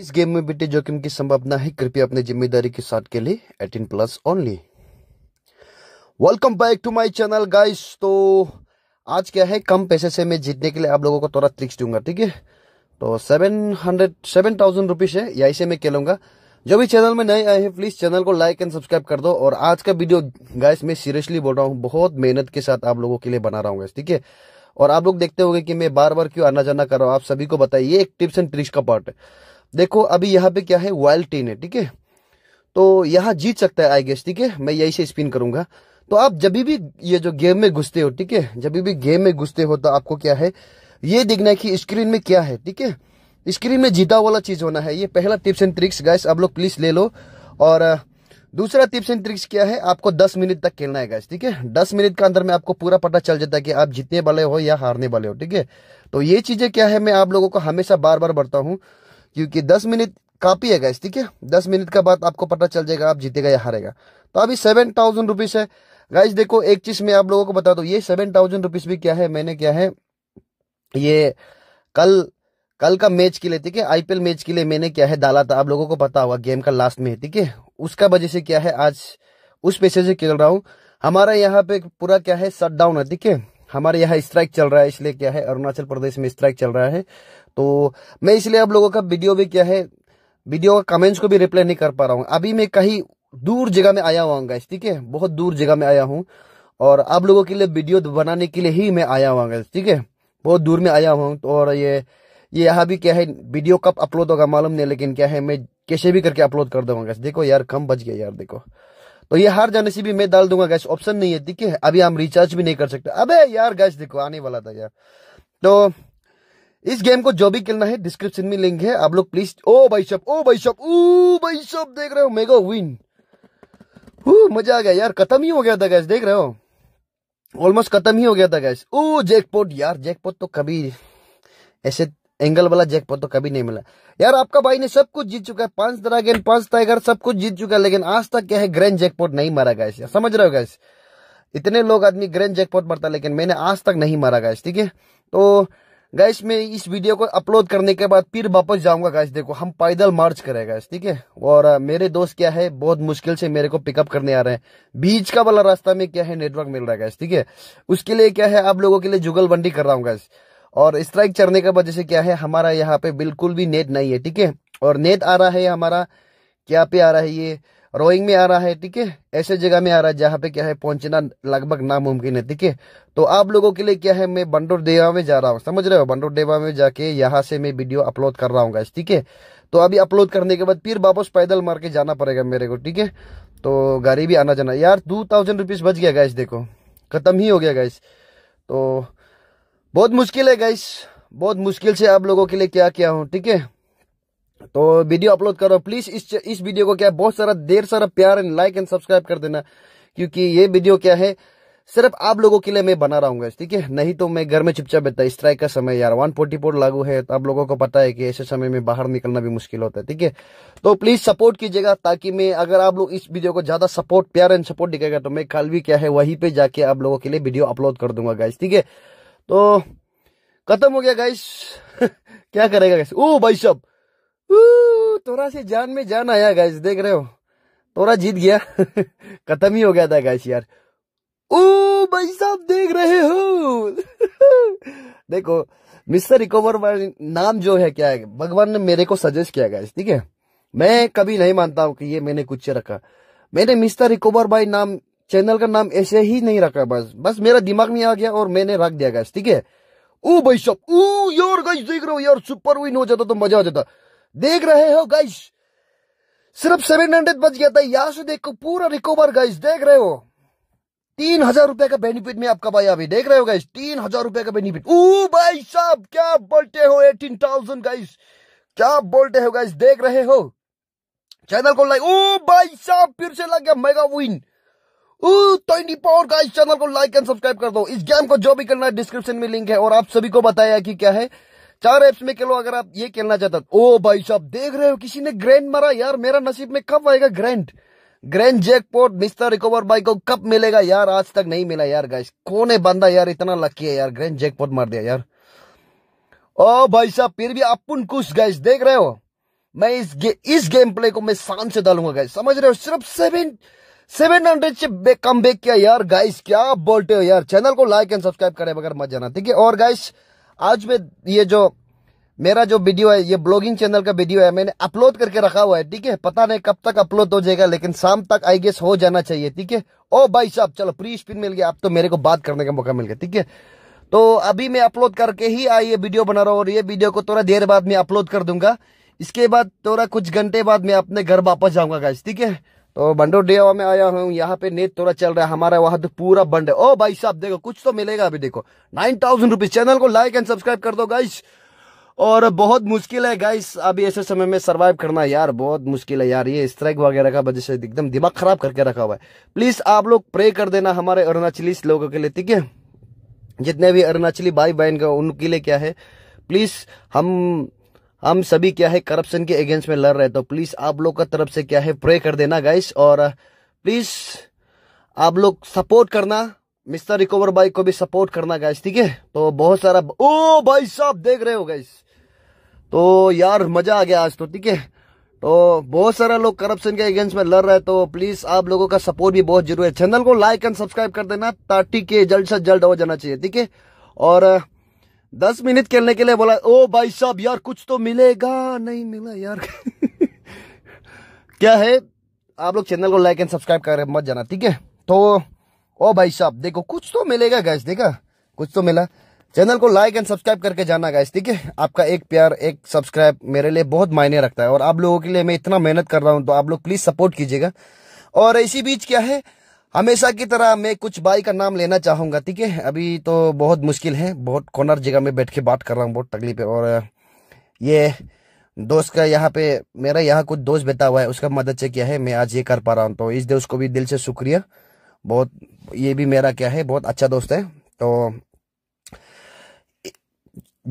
इस गेम में बेटे जोखिम की संभावना है कृपया अपने जिम्मेदारी के साथ के लिए eighteen plus only welcome back to my channel guys तो आज क्या है कम पैसे से मैं जीतने के लिए आप लोगों को थोड़ा ट्रिक्स दूंगा ठीक है तो seven hundred seven thousand rupees है या इसे मैं खेलूंगा जो भी चैनल में नए आए हैं प्लीज चैनल को लाइक एंड सब्सक्राइब कर दो और आज का वीडियो गाइस मैं सीरियसली बोल रहा हूँ बहुत मेहनत के साथ आप लोगों के लिए बना रहा हूँ ठीक है और आप लोग देखते होंगे कि मैं बार बार क्यों आना जाना कर रहा हूँ आप सभी को बताइए एक टिप्स एंड ट्रिक्स का पार्ट है देखो अभी यहाँ पे क्या है वाइल्ड टेन है ठीक है तो यहाँ जीत सकता है आई गेस ठीक है मैं यही से स्पिन करूंगा तो आप जब भी ये जो गेम में घुसते हो ठीक है जब भी गेम में घुसते हो तो आपको क्या है ये देखना है कि स्क्रीन में क्या है ठीक है स्क्रीन में जीता वाला चीज होना है ये पहला टिप्स एंड ट्रिक्स गैस आप लोग प्लीज ले लो और दूसरा टिप्स एंड ट्रिक्स क्या है आपको 10 मिनट तक खेलना है गैस ठीक है 10 मिनट के अंदर में आपको पूरा पता चल जाता है कि आप जीतने वाले हो या हारने वाले हो ठीक है तो ये चीजें क्या है मैं आप लोगों को हमेशा बार बार बढ़ता हूँ क्योंकि दस मिनट काफ़ी है गैस ठीक है दस मिनट का बाद आपको पता चल जाएगा आप जीतेगा या हारेगा तो अभी सेवन थाउजेंड रुपीज़ है गैस देखो एक चीज़ मैं आप लोगों को बता दो ये सेवन थाउजेंड रुपीज़ भी क्या है मैंने क्या है ये कल कल का मैच के लिए ठीक है आईपीएल मैच के लिए मैंने क्या है डाला था आप लोगों को पता होगा गेम का लास्ट में ठीक है उसका वजह से क्या है आज उस पैसे से खेल रहा हूँ हमारा यहाँ पे पूरा क्या है शट डाउन है ठीक है हमारे यहाँ स्ट्राइक चल रहा है इसलिए क्या है अरुणाचल प्रदेश में स्ट्राइक चल रहा है तो मैं इसलिए आप लोगों का वीडियो भी क्या है वीडियो का कमेंट्स को भी रिप्लाई नहीं कर पा रहा हूँ अभी मैं कहीं दूर जगह में आया हुआ गाइस ठीक है बहुत दूर जगह में आया हूँ और आप लोगों के लिए वीडियो बनाने के लिए ही मैं आया हुआ गाइस ठीक है बहुत दूर में आया हूँ तो और ये ये यहाँ भी क्या है वीडियो कब अपलोड होगा मालूम नहीं लेकिन क्या है मैं कैसे भी करके अपलोड कर दूंगा गैस देखो यार कम बच गया यार देखो तो ये हार जाने से भी मैं डाल दूंगा गैस ऑप्शन नहीं है ठीक है अभी हम रिचार्ज भी नहीं कर सकते अबे यार गैस देखो आने वाला था यार तो इस गेम को जो भी खेलना है डिस्क्रिप्शन में लिंक है आप लोग प्लीज ओ भाई सब ओ भाई सब ओ भाई सब देख रहे हो मेगा विन मजा आ गया यार खत्म ही हो गया था गैस देख रहे हो ऑलमोस्ट खत्म ही हो गया था गैस ओ जैकपॉट यार जैकपॉट तो कभी ऐसे एंगल वाला जैकपॉट तो कभी नहीं मिला यार आपका भाई ने सब कुछ जीत चुका है पांच ड्रैगन पांच टाइगर सब कुछ जीत चुका है लेकिन आज तक क्या है ग्रैंड जैकपॉट नहीं मारा गैस यार समझ रहे हो गैस इतने लोग आदमी ग्रैंड जैकपॉट मरता लेकिन मैंने आज तक नहीं मारा गैस ठीक है तो गैस मैं इस वीडियो को अपलोड करने के बाद फिर वापस जाऊंगा गैस देखो हम पैदल मार्च करें गैस ठीक है और मेरे दोस्त क्या है बहुत मुश्किल से मेरे को पिकअप करने आ रहे हैं बीच का वाला रास्ता में क्या है नेटवर्क मिल रहा है गैस ठीक है उसके लिए क्या है आप लोगों के लिए बंडी कर रहा हूँ गैस और स्ट्राइक चढ़ने के बाद जैसे क्या है हमारा यहाँ पे बिल्कुल भी नेट नहीं है ठीक है और नेट आ रहा है हमारा क्या पे आ रहा है ये रोइंग में आ रहा है ठीक है ऐसे जगह में आ रहा है जहाँ पे क्या है पहुंचना लगभग नामुमकिन है ठीक है तो आप लोगों के लिए क्या है मैं बंडोर देवा में जा रहा हूँ समझ रहे हो बंडोर देवा में जाके यहाँ से मैं वीडियो अपलोड कर रहा हूँ ठीक है तो अभी अपलोड करने के बाद फिर वापस पैदल मार के जाना पड़ेगा मेरे को ठीक है तो गाड़ी भी आना जाना यार टू थाउजेंड रुपीज़ बच गया गैस देखो ख़त्म ही हो गया गैस तो बहुत मुश्किल है गैस बहुत मुश्किल से आप लोगों के लिए क्या क्या हूँ ठीक है तो वीडियो अपलोड करो प्लीज इस इस वीडियो को क्या है बहुत सारा देर सारा प्यार एंड लाइक एंड सब्सक्राइब कर देना क्योंकि ये वीडियो क्या है सिर्फ आप लोगों के लिए मैं बना रहा हूँ ठीक है नहीं तो मैं घर में चुपचाप बैठता स्ट्राइक का समय यार वन फोर्टी फोर लागू है तो आप लोगों को पता है कि ऐसे समय में बाहर निकलना भी मुश्किल होता है ठीक है तो प्लीज सपोर्ट कीजिएगा ताकि मैं अगर आप लोग इस वीडियो को ज्यादा सपोर्ट प्यार एंड सपोर्ट दिखेगा तो मैं कल भी क्या है वहीं पे जाके आप लोगों के लिए वीडियो अपलोड कर दूंगा गाइस ठीक है तो खत्म हो गया गाइस क्या करेगा गाइस ओ भाई साहब तोरा से जान में जान आया गैस देख रहे हो तोरा जीत गया खत्म ही हो गया था गैस यार ओ भाई साहब देख रहे हो देखो मिस्टर रिकवर नाम जो है क्या है भगवान ने मेरे को सजेस्ट किया गया ठीक है मैं कभी नहीं मानता हूँ कि ये मैंने कुछ रखा मैंने मिस्टर रिकवर भाई नाम चैनल का नाम ऐसे ही नहीं रखा बस बस मेरा दिमाग में आ गया और मैंने रख दिया गैस ठीक है ओ भाई साहब ओ यार गाइस देख रहे हो यार सुपर विन हो जाता तो मजा आ जाता देख रहे हो गाइस सिर्फ सेवन हंड्रेड बच गया था यहां से देखो पूरा रिकवर गाइस देख रहे हो तीन हजार रुपए का बेनिफिट में आपका भाई अभी देख रहे हो गाइस तीन हजार रुपए का बेनिफिट ओ भाई साहब क्या बोलते हो एटीन थाउजेंड गाइस क्या बोलते हो गाइस देख रहे हो चैनल को लाइक ओ भाई साहब फिर से लग गया mega win twenty power guys channel को लाइक एंड सब्सक्राइब कर दो इस गेम को जो भी करना है डिस्क्रिप्शन में लिंक है और आप सभी को बताया कि क्या है चार एप्स में खेलो अगर आप ये खेलना चाहते तो। ओ भाई साहब देख रहे हो किसी ने ग्रैंड मारा यार मेरा नसीब में कब आएगा grand grand jackpot mister recover बाई को कब मिलेगा यार आज तक नहीं मिला यार गाइस कौन है बंदा यार इतना लकी है यार ग्रैंड जैकपॉट मार दिया यार ओ भाई साहब फिर भी अपन कुछ गाइस देख रहे हो मैं इस गे, इस गेम प्ले को मैं शान से डालूंगा गाइस समझ रहे हो सिर्फ सेवन सेवन हंड्रेड से कम बेक किया यार गाइस क्या बोलते हो यार चैनल को लाइक एंड सब्सक्राइब करें बगैर मत जाना ठीक है और गाइस आज मैं ये जो मेरा जो वीडियो है ये ब्लॉगिंग चैनल का वीडियो है मैंने अपलोड करके रखा हुआ है ठीक है पता नहीं कब तक अपलोड हो जाएगा लेकिन शाम तक आई गेस हो जाना चाहिए ठीक है ओ भाई साहब चलो प्री स्पिन मिल गया अब तो मेरे को बात करने का मौका मिल गया ठीक है तो अभी मैं अपलोड करके ही आई ये वीडियो बना रहा हूँ और ये वीडियो को थोड़ा देर बाद में अपलोड कर दूंगा इसके बाद थोड़ा कुछ घंटे बाद मैं अपने घर वापस जाऊंगा गाइस ठीक है तो बंडो डेवा में आया हूँ यहाँ पे नेट थोड़ा चल रहा है हमारा वहां तो पूरा बंड है ओ भाई साहब देखो कुछ तो मिलेगा अभी देखो नाइन थाउजेंड रुपीज चैनल को लाइक एंड सब्सक्राइब कर दो गाइस और बहुत मुश्किल है गाइस अभी ऐसे समय में सरवाइव करना यार बहुत मुश्किल है यार ये स्ट्राइक वगैरह का वजह से एकदम दिमाग खराब करके रखा हुआ है प्लीज आप लोग प्रे कर देना हमारे अरुणाचली लोगों के लिए ठीक है जितने भी अरुणाचली भाई बहन का उनके लिए क्या है प्लीज हम हम सभी क्या है करप्शन के अगेंस्ट में लड़ रहे तो प्लीज आप लोग का तरफ से क्या है प्रे कर देना गाइस और प्लीज uh, आप लोग सपोर्ट करना मिस्टर रिकवर बाइक को भी सपोर्ट करना गाइस ठीक है तो बहुत सारा ओ भाई साहब देख रहे हो गाइस तो यार मजा आ गया आज तो ठीक है तो बहुत सारा लोग करप्शन के अगेंस्ट में लड़ रहे हैं तो प्लीज आप लोगों का सपोर्ट भी बहुत जरूरी है चैनल को लाइक एंड सब्सक्राइब कर देना ताकि के जल्द से जल्द हो जाना चाहिए ठीक है और uh, दस मिनट खेलने के लिए बोला ओ भाई साहब यार कुछ तो मिलेगा नहीं मिला यार क्या है आप लोग चैनल को लाइक एंड सब्सक्राइब कर मत जाना ठीक है तो ओ भाई साहब देखो कुछ तो मिलेगा गैस देखा कुछ तो मिला चैनल को लाइक एंड सब्सक्राइब करके जाना गैस ठीक है आपका एक प्यार एक सब्सक्राइब मेरे लिए बहुत मायने रखता है और आप लोगों के लिए मैं इतना मेहनत कर रहा हूँ तो आप लोग प्लीज सपोर्ट कीजिएगा और इसी बीच क्या है हमेशा की तरह मैं कुछ बाई का नाम लेना चाहूंगा ठीक है अभी तो बहुत मुश्किल है बहुत कॉर्नर जगह में बैठ के बात कर रहा हूँ बहुत तकलीफ है और ये दोस्त का यहाँ पे मेरा यहाँ कुछ दोस्त बैठा हुआ है उसका मदद से क्या है मैं आज ये कर पा रहा हूँ तो इस दोस्त को भी दिल से शुक्रिया बहुत ये भी मेरा क्या है बहुत अच्छा दोस्त है तो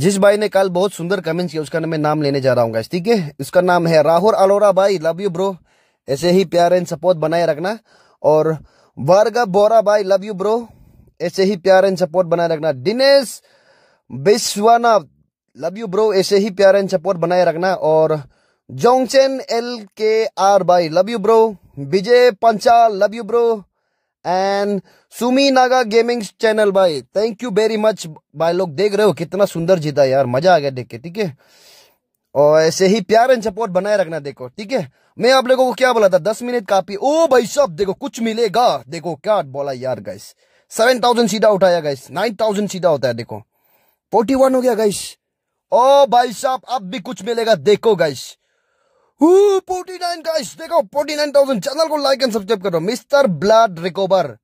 जिस भाई ने कल बहुत सुंदर कमेंट्स किया उसका मैं नाम लेने जा रहा हूँ ठीक है उसका नाम है राहुल अलोरा भाई लव यू ब्रो ऐसे ही प्यार एंड सपोर्ट बनाए रखना और वर्ग बोरा भाई लव यू ब्रो ऐसे ही प्यार एंड सपोर्ट बनाए रखना Dinesh Vishwanath love you bro ऐसे ही प्यार एंड सपोर्ट बनाए रखना और जोंगचेन एल के आर भाई love you bro Vijay Panchal love you bro and Sumi Naga gaming channel भाई थैंक यू वेरी मच भाई लोग देख रहे हो कितना सुंदर जीता यार मजा आ गया देख के ठीक है और ऐसे ही प्यार एंड सपोर्ट बनाए रखना देखो ठीक है मैं आप लोगों को क्या बोला था दस मिनट काफी ओ भाई सब देखो कुछ मिलेगा देखो क्या बोला यार गाइस सेवन थाउजेंड सीधा उठाया गाइस नाइन थाउजेंड सीधा होता है देखो फोर्टी वन हो गया गाइस ओ भाई साहब अब भी कुछ मिलेगा देखो गाइस फोर्टी नाइन गाइस देखो फोर्टी नाइन थाउजेंड चैनल को लाइक एंड सब्सक्राइब करो mister blood recover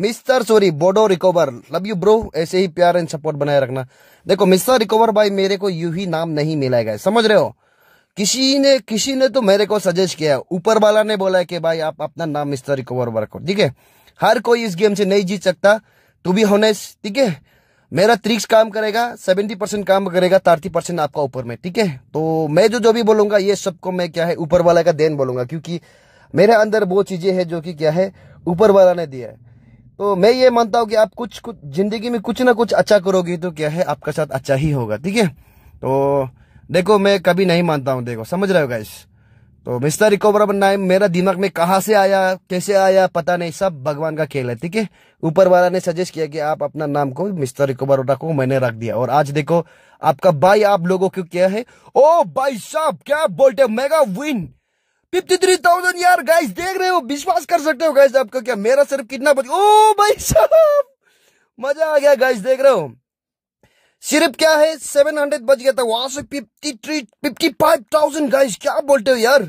mister sorry Bodo recover love you bro ऐसे ही प्यार एंड सपोर्ट बनाए रखना देखो मिस्टर रिकवर भाई मेरे को यू ही नाम नहीं मिला गया समझ रहे हो किसी ने किसी ने तो मेरे को सजेस्ट किया ऊपर वाला ने बोला कि भाई आप अपना नाम मिस्टर रिकवर रखो ठीक है हर कोई इस गेम से नहीं जीत सकता टू भी होने ठीक है मेरा त्रिक्स काम करेगा सेवेंटी परसेंट काम करेगा थर्टी परसेंट आपका ऊपर में ठीक है तो मैं जो जो भी बोलूंगा ये सबको मैं क्या है ऊपर वाला का देन बोलूंगा क्योंकि मेरे अंदर वो चीजें हैं जो कि क्या है ऊपर वाला ने दिया है तो मैं ये मानता हूँ कि आप कुछ कुछ जिंदगी में कुछ ना कुछ अच्छा करोगे तो क्या है आपका साथ अच्छा ही होगा ठीक है तो देखो मैं कभी नहीं मानता हूँ देखो समझ रहे हो गाइस तो मिस्टर रिकोबर बनना मेरा दिमाग में कहा से आया कैसे आया पता नहीं सब भगवान का खेल है ठीक है ऊपर वाला ने सजेस्ट किया कि आप अपना नाम को मिस्टर रिकवरोडा को मैंने रख दिया और आज देखो आपका भाई आप लोगों को क्या है ओ भाई साहब क्या बोलते mega win fifty three thousand यार गाइस देख रहे हो विश्वास कर सकते हो गाइस आपका क्या मेरा सिर्फ कितना बच ओ भाई साहब मजा आ गया गाइस देख रहे हो सिर्फ क्या है सेवन हंड्रेड बच गया था वहां से fifty three fifty five thousand guys क्या बोलते हो यार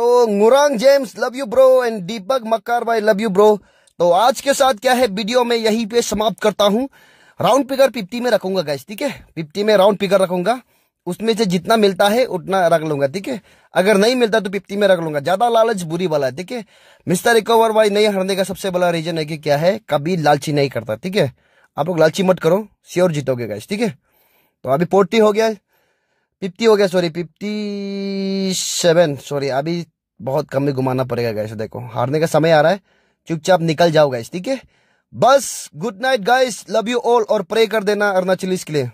तो Murang James love you bro and Deepak Makkar भाई लव यू ब्रो तो आज के साथ क्या है वीडियो में यही पे समाप्त करता हूँ राउंड फिगर फिफ्टी में रखूंगा गाइस ठीक है फिफ्टी में राउंड फिगर रखूंगा उसमें से जितना मिलता है उतना रख लूंगा ठीक है अगर नहीं मिलता तो फिफ्टी में रख लूंगा ज्यादा लालच बुरी वाला है ठीक है मिस्टर रिकवर भाई नहीं हारने का सबसे बड़ा रीजन है कि क्या है कभी लालची नहीं करता ठीक है आप लोग लालची मत करो श्योर जीतोगे गैस ठीक है तो अभी फोर्टी हो गया फिफ्टी हो गया सॉरी फिफ्टी सेवन सॉरी अभी बहुत कम में घुमाना पड़ेगा गैस देखो हारने का समय आ रहा है चुपचाप निकल जाओ गैस ठीक है बस good night guys love you all और प्रे कर देना अरुणाचल के लिए